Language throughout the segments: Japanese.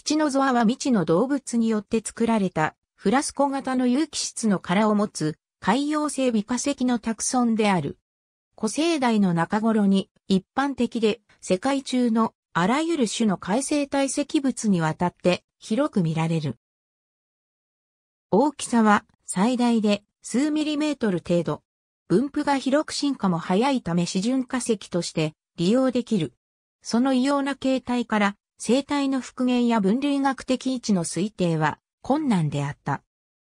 吉のゾアは未知の動物によって作られたフラスコ型の有機質の殻を持つ海洋性微化石のタクソンである。古生代の中頃に一般的で世界中のあらゆる種の海生体積物にわたって広く見られる。大きさは最大で数ミリメートル程度。分布が広く進化も早いため示準化石として利用できる。その異様な形態から生態の復元や分類学的位置の推定は困難であった。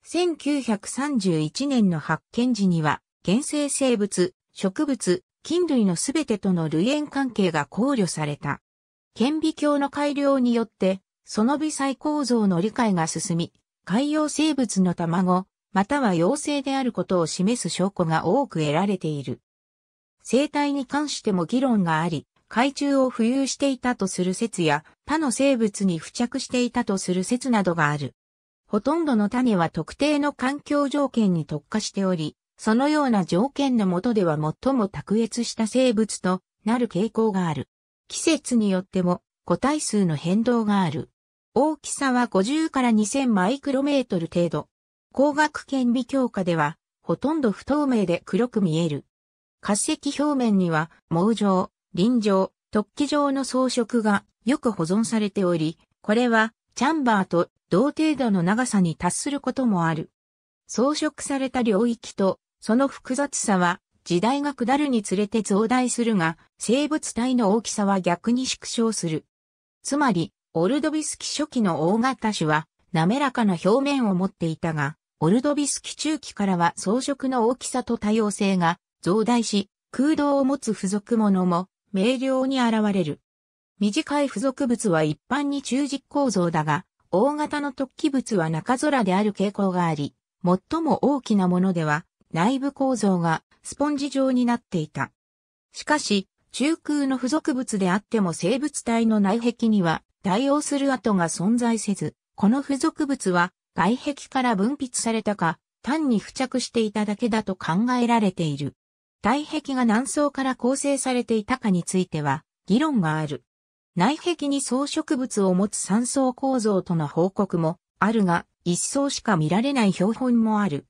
1931年の発見時には、原生生物、植物、菌類のすべてとの類縁関係が考慮された。顕微鏡の改良によって、その微細構造の理解が進み、海洋生物の卵、または妖精であることを示す証拠が多く得られている。生態に関しても議論があり、海中を浮遊していたとする説や、他の生物に付着していたとする説などがある。ほとんどの種は特定の環境条件に特化しており、そのような条件の下では最も卓越した生物となる傾向がある。季節によっても個体数の変動がある。大きさは50から2000マイクロメートル程度。光学顕微鏡下では、ほとんど不透明で黒く見える。化石表面には、網状、臨場、突起状の装飾がよく保存されており、これはチャンバーと同程度の長さに達することもある。装飾された領域とその複雑さは時代が下るにつれて増大するが、生物体の大きさは逆に縮小する。つまり、オルドビスキ初期の大型種は滑らかな表面を持っていたが、オルドビスキ中期からは装飾の大きさと多様性が増大し、空洞を持つ付属物も明瞭に現れる。短い付属物は一般に中軸構造だが、大型の突起物は中空である傾向があり、最も大きなものでは内部構造がスポンジ状になっていた。しかし、中空の付属物であっても生物体の内壁には対応する跡が存在せず、この付属物は外壁から分泌されたか、単に付着していただけだと考えられている。内壁が何層から構成されていたかについては、議論がある。内壁に装飾物を持つ三層構造との報告もあるが、一層しか見られない標本もある。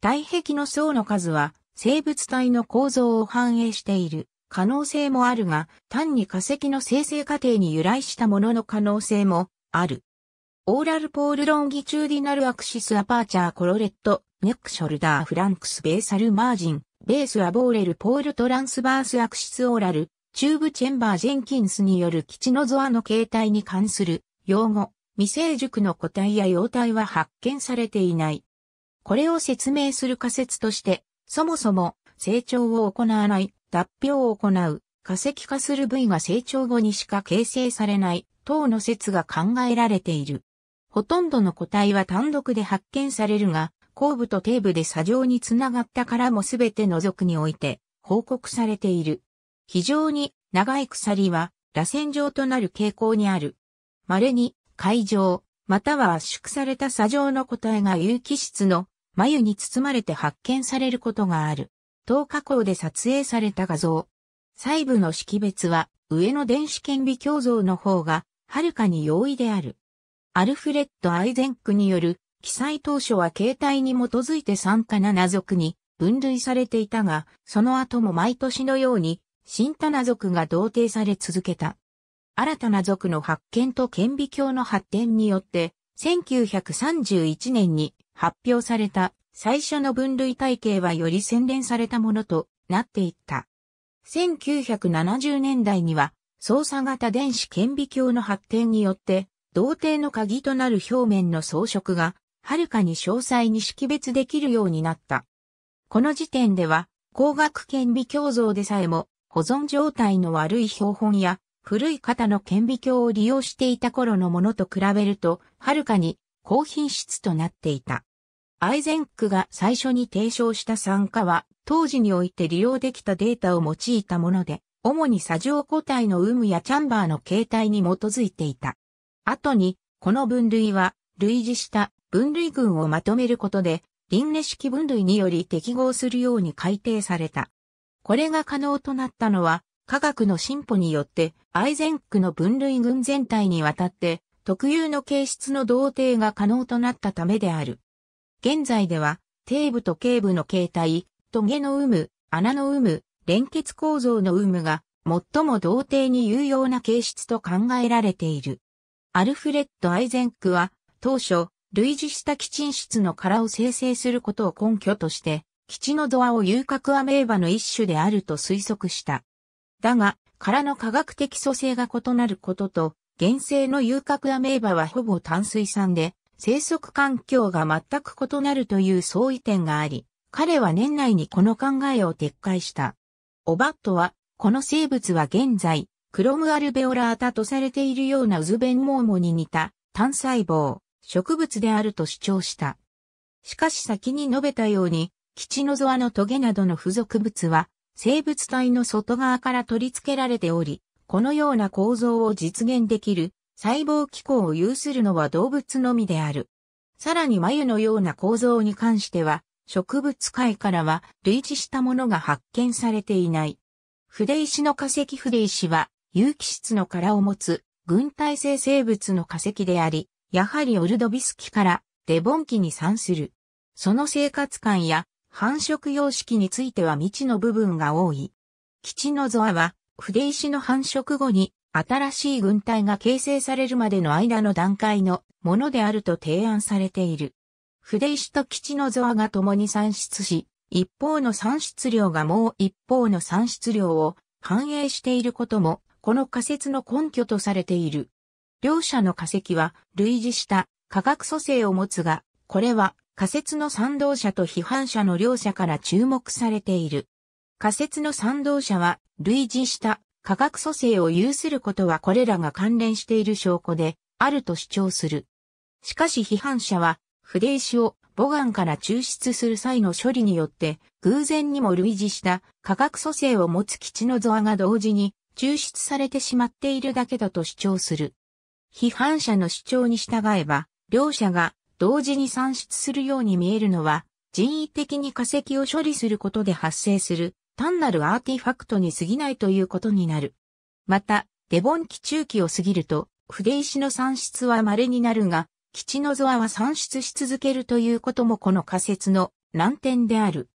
内壁の層の数は、生物体の構造を反映している可能性もあるが、単に化石の生成過程に由来したものの可能性もある。オーラルポールロンギチューディナルアクシスアパーチャーコロレット、ネックショルダーフランクスベーサルマージン、ベースアボーレルポールトランスバースアクシスオーラル、チューブチェンバージェンキンスによる基地のゾアの形態に関する用語、未成熟の個体や様態は発見されていない。これを説明する仮説として、そもそも成長を行わない、脱皮を行う、化石化する部位が成長後にしか形成されない等の説が考えられている。ほとんどの個体は単独で発見されるが、後部と底部で砂上につながったからもすべて覗くにおいて報告されている。非常に長い鎖は螺旋状となる傾向にある。稀に海上、または圧縮された砂上の個体が有機質の眉に包まれて発見されることがある。等加工で撮影された画像。細部の識別は上の電子顕微鏡像の方がはるかに容易である。アルフレッド・アイゼンクによる記載当初は形態に基づいて3か7族に分類されていたが、その後も毎年のように、新棚族が同定され続けた。新たな族の発見と顕微鏡の発展によって、1931年に発表された最初の分類体系はより洗練されたものとなっていった。1970年代には操作型電子顕微鏡の発展によって、同定の鍵となる表面の装飾がはるかに詳細に識別できるようになった。この時点では、光学顕微鏡像でさえも、保存状態の悪い標本や、古い型の顕微鏡を利用していた頃のものと比べると、はるかに高品質となっていた。アイゼンクが最初に提唱した酸化は、当時において利用できたデータを用いたもので、主に砂状個体の有無やチャンバーの形態に基づいていた。後に、この分類は、類似した分類群をまとめることで、輪廻式分類により適合するように改定された。これが可能となったのは、科学の進歩によって、アイゼンクの分類群全体にわたって、特有の形質の同定が可能となったためである。現在では、底部と頸部の形態、トゲの有無、穴の有無、連結構造の有無が、最も同定に有用な形質と考えられている。アルフレッド・アイゼンクは、当初、類似した基地室の殻を生成することを根拠として、基地のドアを遊郭アメーバの一種であると推測した。だが、殻の科学的組成が異なることと、原生の遊郭アメーバはほぼ淡水産で、生息環境が全く異なるという相違点があり、彼は年内にこの考えを撤回した。オバットは、この生物は現在、クロムアルベオラータとされているようなウズベンモーモに似た単細胞、植物であると主張した。しかし先に述べたように、キチノゾアのトゲなどの付属物は、生物体の外側から取り付けられており、このような構造を実現できる細胞機構を有するのは動物のみである。さらに眉のような構造に関しては、植物界からは類似したものが発見されていない。筆石の化石筆石は有機質の殻を持つ軍体性生物の化石であり、やはりオルドビス期からデボン期に産する。その生活感や繁殖様式については未知の部分が多い。基地のゾアは、筆石の繁殖後に新しい軍隊が形成されるまでの間の段階のものであると提案されている。筆石と基地のゾアが共に産出し、一方の産出量がもう一方の産出量を反映していることも、この仮説の根拠とされている。両者の化石は類似した化学組成を持つが、これは仮説の賛同者と批判者の両者から注目されている。仮説の賛同者は類似した化学組成を有することはこれらが関連している証拠であると主張する。しかし批判者は筆石を母岩から抽出する際の処理によって偶然にも類似した化学組成を持つ基地のゾアが同時に抽出されてしまっているだけだと主張する。批判者の主張に従えば、両者が同時に算出するように見えるのは、人為的に化石を処理することで発生する単なるアーティファクトに過ぎないということになる。また、デボン期中期を過ぎると、筆石の算出は稀になるが、基のゾアは算出し続けるということもこの仮説の難点である。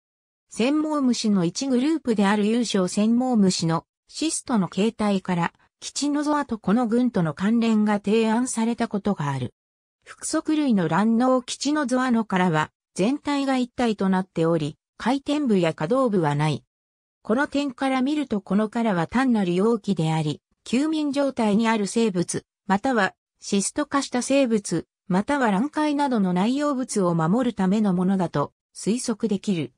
専門虫の一グループである優勝専門虫のシストの形態から地のゾアとこの群との関連が提案されたことがある。複足類の卵基地のゾアのからは、全体が一体となっており、回転部や可動部はない。この点から見るとこの殻は単なる容器であり、休眠状態にある生物、またはシスト化した生物、または卵塊などの内容物を守るためのものだと推測できる。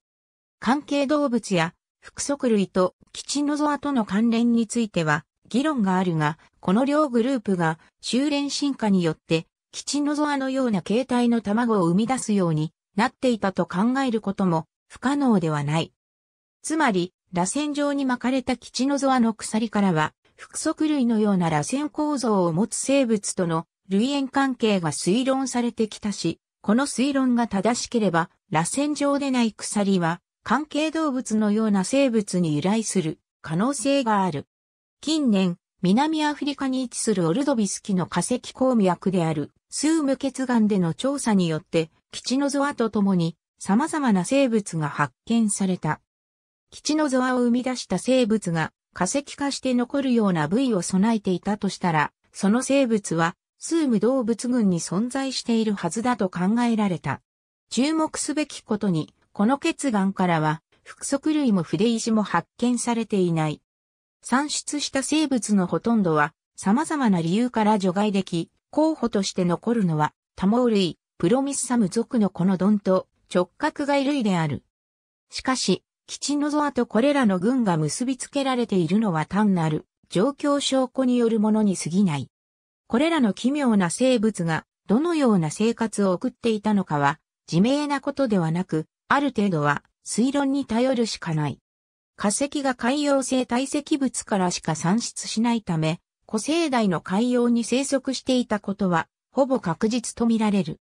関係動物や、複足類とキチノゾアとの関連については、議論があるが、この両グループが修練進化によって、キチノゾアのような形態の卵を生み出すようになっていたと考えることも不可能ではない。つまり、螺旋状に巻かれたキチノゾアの鎖からは、複足類のような螺旋構造を持つ生物との類縁関係が推論されてきたし、この推論が正しければ、螺旋状でない鎖は、関係動物のような生物に由来する可能性がある。近年、南アフリカに位置するオルドビスキの化石鉱脈であるスーム血岩での調査によって、基地のゾアとともに様々な生物が発見された。基地のゾアを生み出した生物が化石化して残るような部位を備えていたとしたら、その生物はスーム動物群に存在しているはずだと考えられた。注目すべきことに、この血岩からは、複足類も筆石も発見されていない。産出した生物のほとんどは様々な理由から除外でき、候補として残るのは多毛類、プロミスサム属のこのドンと直角外類である。しかし、キチノゾアとこれらの群が結びつけられているのは単なる状況証拠によるものに過ぎない。これらの奇妙な生物がどのような生活を送っていたのかは自明なことではなく、ある程度は推論に頼るしかない。化石が海洋性堆積物からしか産出しないため、古生代の海洋に生息していたことは、ほぼ確実とみられる。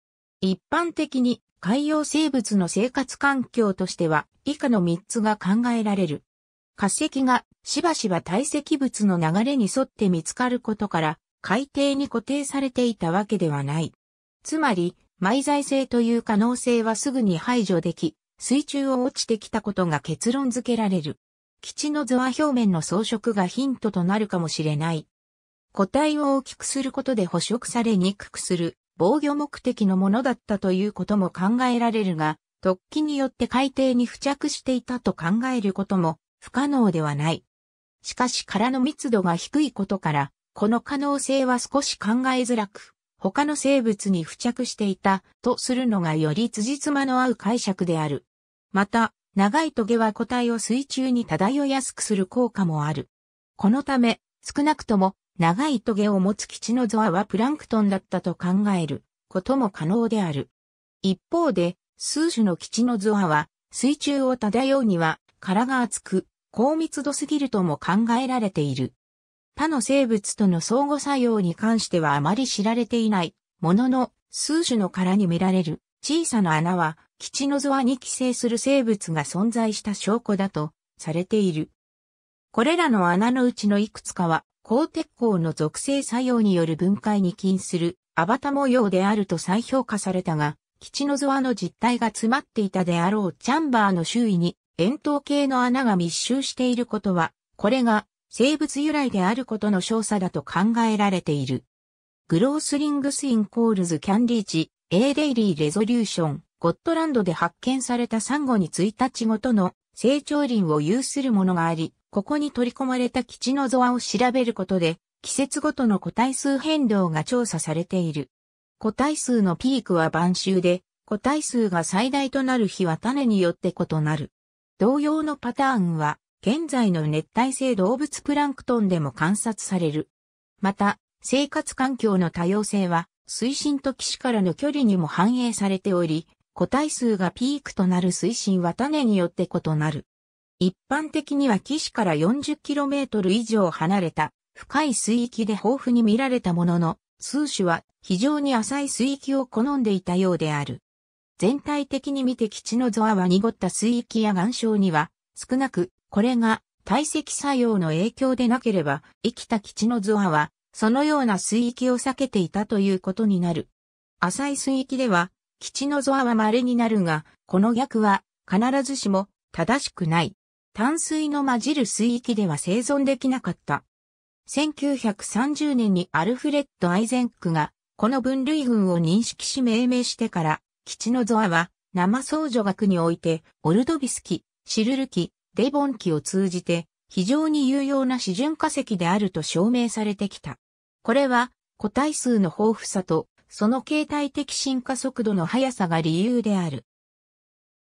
一般的に海洋生物の生活環境としては以下の3つが考えられる。化石がしばしば堆積物の流れに沿って見つかることから海底に固定されていたわけではない。つまり、埋在性という可能性はすぐに排除でき、水中を落ちてきたことが結論付けられる。基地の図は表面の装飾がヒントとなるかもしれない。個体を大きくすることで捕食されにくくする防御目的のものだったということも考えられるが、突起によって海底に付着していたと考えることも不可能ではない。しかし殻の密度が低いことから、この可能性は少し考えづらく、他の生物に付着していたとするのがより辻褄の合う解釈である。また、長い棘は個体を水中に漂いやすくする効果もある。このため、少なくとも長い棘を持つ基地のゾアはプランクトンだったと考えることも可能である。一方で、数種の基地のゾアは水中を漂うには殻が厚く高密度すぎるとも考えられている。他の生物との相互作用に関してはあまり知られていないものの数種の殻に見られる小さな穴は基地のゾアに寄生する生物が存在した証拠だとされている。これらの穴のうちのいくつかは、鋼鉄鋼の属性作用による分解に起因するアバタ模様であると再評価されたが、基地のゾアの実態が詰まっていたであろうチャンバーの周囲に円筒形の穴が密集していることは、これが生物由来であることの証左だと考えられている。グロースリングスインコールズキャンリーチ、A デイリーレゾリューション。ゴットランドで発見されたサンゴに1日ごとの成長林を有するものがあり、ここに取り込まれた基地のゾアを調べることで、季節ごとの個体数変動が調査されている。個体数のピークは晩秋で、個体数が最大となる日は種によって異なる。同様のパターンは、現在の熱帯性動物プランクトンでも観察される。また、生活環境の多様性は、水深と岸からの距離にも反映されており、個体数がピークとなる水深は種によって異なる。一般的には岸から 40km 以上離れた深い水域で豊富に見られたものの、数種は非常に浅い水域を好んでいたようである。全体的に見て基地のゾアは濁った水域や岩礁には少なく、これが体積作用の影響でなければ、生きた基地のゾアはそのような水域を避けていたということになる。浅い水域では吉のゾアは稀になるが、この逆は必ずしも正しくない。淡水の混じる水域では生存できなかった。1930年にアルフレッド・アイゼンクがこの分類群を認識し命名してから、吉のゾアは生相女学においてオルドビス期、シルル期、デボン期を通じて非常に有用な示準化石であると証明されてきた。これは個体数の豊富さとその形態的進化速度の速さが理由である。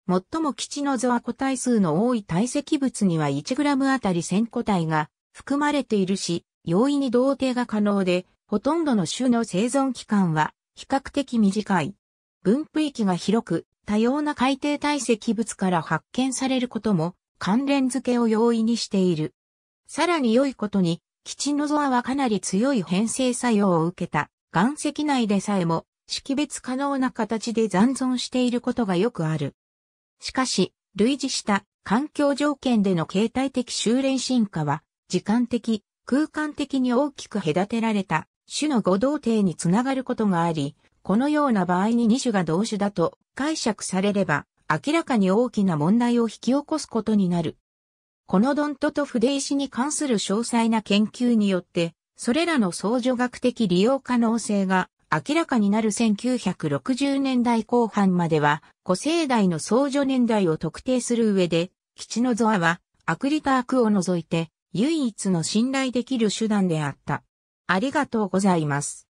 最も基地の図は個体数の多い堆積物には 1g あたり1000個体が含まれているし、容易に同定が可能で、ほとんどの種の生存期間は比較的短い。分布域が広く、多様な海底堆積物から発見されることも関連付けを容易にしている。さらに良いことに、キチノゾアはかなり強い変成作用を受けた岩石内でさえも識別可能な形で残存していることがよくある。しかし、類似した環境条件での形態的修練進化は、時間的、空間的に大きく隔てられた種の互動定につながることがあり、このような場合に2種が同種だと解釈されれば、明らかに大きな問題を引き起こすことになる。このドントと筆石に関する詳細な研究によって、それらの相助学的利用可能性が明らかになる1960年代後半までは、古生代の相助年代を特定する上で、基地のゾアはアクリタークを除いて唯一の信頼できる手段であった。ありがとうございます。